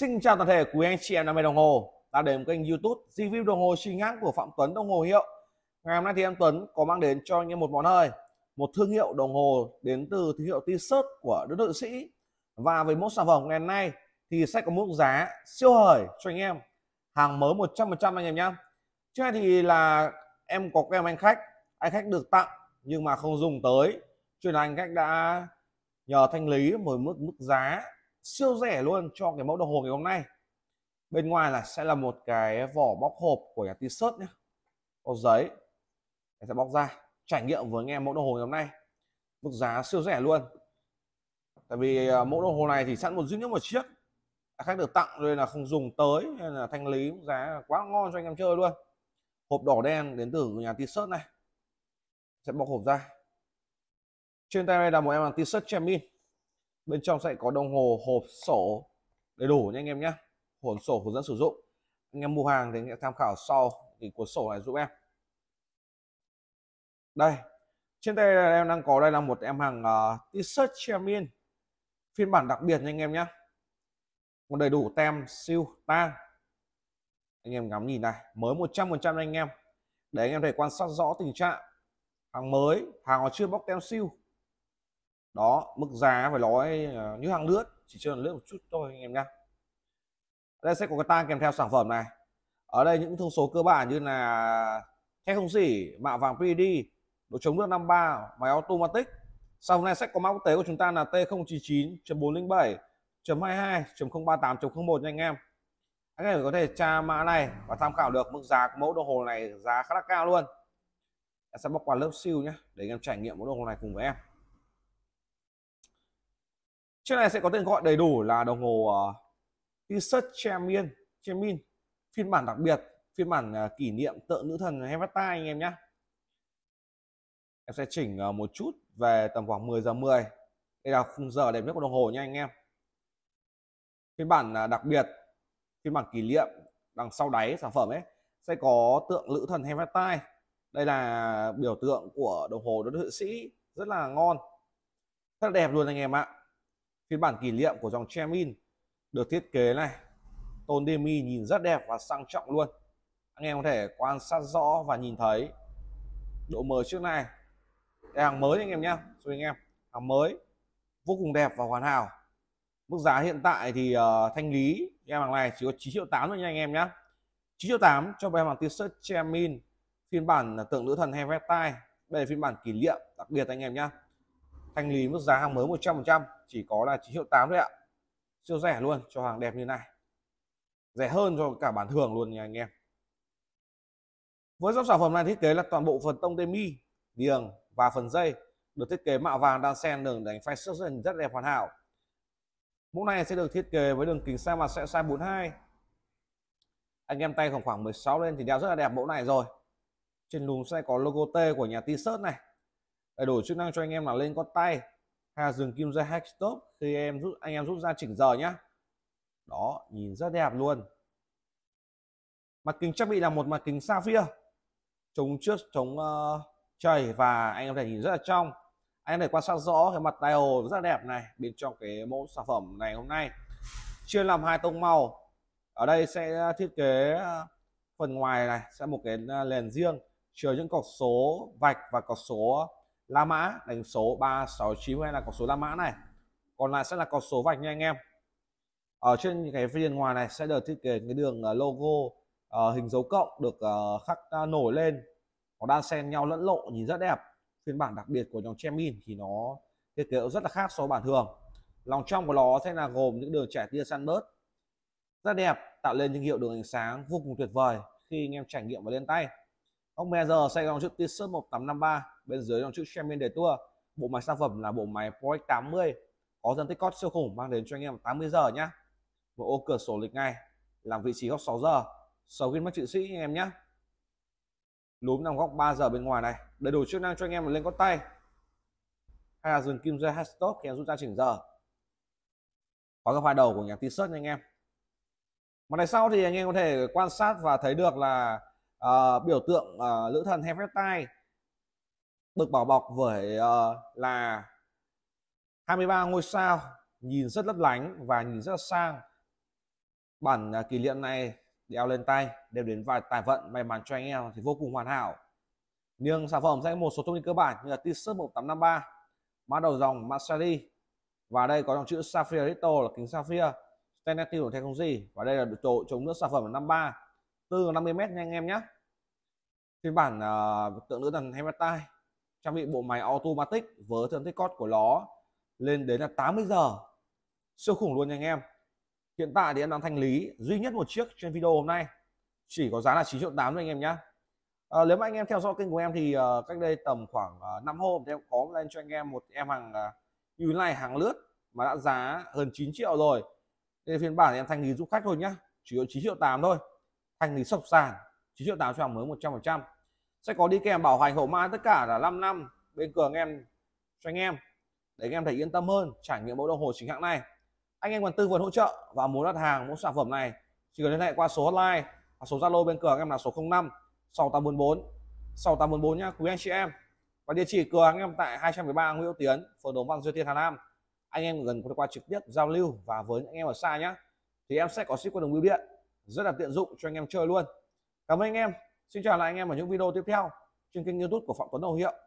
Xin chào toàn thể quý anh chị em đam mê đồng hồ đã đến kênh YouTube review đồng hồ chi nhãn của Phạm Tuấn đồng hồ hiệu. Ngày hôm nay thì em Tuấn có mang đến cho anh em một món hơi, một thương hiệu đồng hồ đến từ thương hiệu T-shirt của Đức Thụy Sĩ. Và với mẫu sản phẩm ngày nay thì sẽ có mức giá siêu hời cho anh em, hàng mới 100% anh em nhé. Trước này thì là em có kèm anh khách, anh khách được tặng nhưng mà không dùng tới, cho nên anh khách đã nhờ thanh lý một mức mức giá siêu rẻ luôn cho cái mẫu đồng hồ ngày hôm nay bên ngoài là sẽ là một cái vỏ bóc hộp của nhà t-shirt nhé có giấy em sẽ bóc ra trải nghiệm với anh em mẫu đồng hồ ngày hôm nay mức giá siêu rẻ luôn tại vì ờ, mẫu đồng hồ này thì sẵn một duy nhất một chiếc khách được tặng nên là không dùng tới nên là thanh lý giá quá ngon cho anh em chơi luôn hộp đỏ đen đến từ nhà t-shirt này sẽ bóc hộp ra trên tay đây là một em là t-shirt chemin bên trong sẽ có đồng hồ hộp sổ đầy đủ nha anh em nhé hộp sổ hướng dẫn sử dụng anh em mua hàng thì anh em tham khảo sau thì cuốn sổ này giúp em đây trên tay em đang có đây là một em hàng uh, t-shirt champion phiên bản đặc biệt nha anh em nhé còn đầy đủ tem siêu tang anh em ngắm nhìn này mới 100% anh em để anh em thể quan sát rõ tình trạng hàng mới hàng nó chưa bóc tem siêu đó mức giá phải nói như hàng lướt chỉ chưa lướt một chút thôi anh em nhá đây sẽ có cái tang kèm theo sản phẩm này ở đây những thông số cơ bản như là thép không xỉ mạ vàng PVD độ chống nước 53 máy automatic sau này sẽ có mã quốc tế của chúng ta là T099.407.22.038.01 nha anh em anh em có thể tra mã này và tham khảo được mức giá của mẫu đồng hồ này giá khá là cao luôn em sẽ bóc qua lớp siêu nhé để anh em trải nghiệm mẫu đồng hồ này cùng với em Chiếc này sẽ có tên gọi đầy đủ là đồng hồ uh, T-shirt Champion, Champion phiên bản đặc biệt, phiên bản uh, kỷ niệm tượng nữ thần Hevata anh em nhé. Em sẽ chỉnh uh, một chút về tầm khoảng 10 giờ 10. Đây là khung giờ đẹp nhất của đồng hồ nha anh em. Phiên bản uh, đặc biệt, phiên bản kỷ niệm đằng sau đáy sản phẩm ấy sẽ có tượng nữ thần Hevata. Đây là biểu tượng của đồng hồ đối thụy sĩ rất là ngon rất là đẹp luôn anh em ạ Phiên bản kỷ niệm của dòng Chemin được thiết kế này, tôn demi nhìn rất đẹp và sang trọng luôn. Anh em có thể quan sát rõ và nhìn thấy độ mờ trước này. Đây hàng mới anh em nhé, cho anh em hàng mới vô cùng đẹp và hoàn hảo. Mức giá hiện tại thì uh, thanh lý em hàng này chỉ có 9 triệu 8 thôi nha anh em nhé. 9 triệu 8 cho em hàng t-shirt Chemin phiên bản tượng nữ thần Hevetai. Đây là phiên bản kỷ niệm đặc biệt anh em nhé. Thanh lý mức giá hàng mới 100% chỉ có là 9 triệu 8 thôi ạ siêu rẻ luôn cho hàng đẹp như này rẻ hơn cho cả bản thường luôn nha anh em với dòng sản phẩm này thiết kế là toàn bộ phần tông demi viền và phần dây được thiết kế mạ vàng đan xen đường đánh phanh rất rất đẹp hoàn hảo mẫu này sẽ được thiết kế với đường kính xe mặt sẽ size 42 anh em tay khoảng khoảng 16 lên thì đeo rất là đẹp mẫu này rồi trên lùm sẽ có logo T của nhà t-shirt này đầy đủ chức năng cho anh em là lên con tay Hà dừng kim ra hack stop khi em rút anh em rút ra chỉnh giờ nhá đó nhìn rất đẹp luôn mặt kính chắc bị là một mặt kính sapphire chống trước chống uh, ờ, chảy và anh em có thể nhìn rất là trong anh em thể quan sát rõ cái mặt dial rất là đẹp này bên trong cái mẫu sản phẩm này hôm nay chia làm hai tông màu ở đây sẽ thiết kế ờ, phần ngoài này sẽ một cái nền ờ, riêng chứa những cọc số vạch và cọc số La Mã đánh số 369 hay là con số La Mã này còn lại sẽ là con số vạch nha anh em ở trên cái phiên ngoài này sẽ được thiết kế cái đường ờ, logo uh, hình dấu cộng được uh, khắc uh, nổi lên nó đan xen nhau lẫn lộ nhìn rất đẹp phiên bản đặc biệt của dòng Chemin thì nó thiết kế rất là khác so với bản thường lòng trong của nó sẽ là gồm những đường trẻ tia săn bớt rất đẹp tạo lên những hiệu đường ánh sáng vô cùng tuyệt vời khi anh em trải nghiệm và lên tay Ốc Mezer xây dòng chiếc T-shirt 1853 bên dưới dòng chữ Champion để tua. Bộ máy sản phẩm là bộ máy Prox 80 có dân tích cót siêu khủng mang đến cho anh em 80 giờ nhá. Một ô cửa sổ lịch ngay, làm vị trí góc 6 giờ, sau viên mắt trị sĩ anh em nhá. Lúm nằm góc 3 giờ bên ngoài này, đầy đủ chức năng cho anh em lên con tay. Hay là dừng kim dây hard stop khi em rút ra chỉnh giờ. Có cái pha đầu của nhà T-shirt anh em. Mặt này sau thì anh em có thể quan sát và thấy được là uh, biểu tượng uh, lữ thần hephaestus được bảo bọc bởi uh, ờ, là 23 ngôi sao nhìn rất lấp lánh và nhìn rất sang bản uh, kỷ niệm này đeo lên tay đem đến vài tài vận may mắn cho anh em thì vô cùng hoàn hảo nhưng sản phẩm sẽ một số thông tin cơ bản như là t-shirt 1853 mã đầu dòng Maserati và đây có dòng chữ Sapphire Rito là kính Sapphire stainless steel thay không gì và đây là độ chống nước sản phẩm là 53 4 50 mét nha anh em nhé phiên bản uh, tượng nữ thần Hematite trang bị bộ máy automatic với thân tích cốt của nó lên đến là 80 giờ siêu khủng luôn nha anh em hiện tại thì em đang thanh lý duy nhất một chiếc trên video hôm nay chỉ có giá là 9 triệu 8 thôi anh em nhé à, ờ, nếu mà anh em theo dõi kênh của em thì uh, cách đây tầm khoảng uh, 5 hôm thì em có lên cho anh em một em hàng như uh, này hàng lướt mà đã giá hơn 9 triệu rồi đây phiên bản thì em thanh lý giúp khách thôi nhá chỉ có 9 triệu 8 thôi thành thì sập sàn chỉ triệu tạo cho hàng mới 100% sẽ có đi kèm bảo hành hậu mãi tất cả là 5 năm bên cửa anh em cho anh em để anh em thấy yên tâm hơn trải nghiệm mẫu đồng hồ chính hãng này anh em còn tư vấn hỗ trợ và muốn đặt hàng muốn sản phẩm này chỉ cần liên hệ qua số hotline và số zalo bên cửa anh em là số 05 6844 6844 nhá quý anh chị em và địa chỉ cửa anh em tại 213 Nguyễn Hữu Tiến phường Đống Văn Duy Tiên Hà Nam anh em gần có thể qua trực tiếp giao lưu và với những anh em ở xa nhé thì em sẽ có ship qua đường bưu điện rất là tiện dụng cho anh em chơi luôn cảm ơn anh em xin chào lại anh em ở những video tiếp theo trên kênh youtube của phạm tuấn Đầu hiệu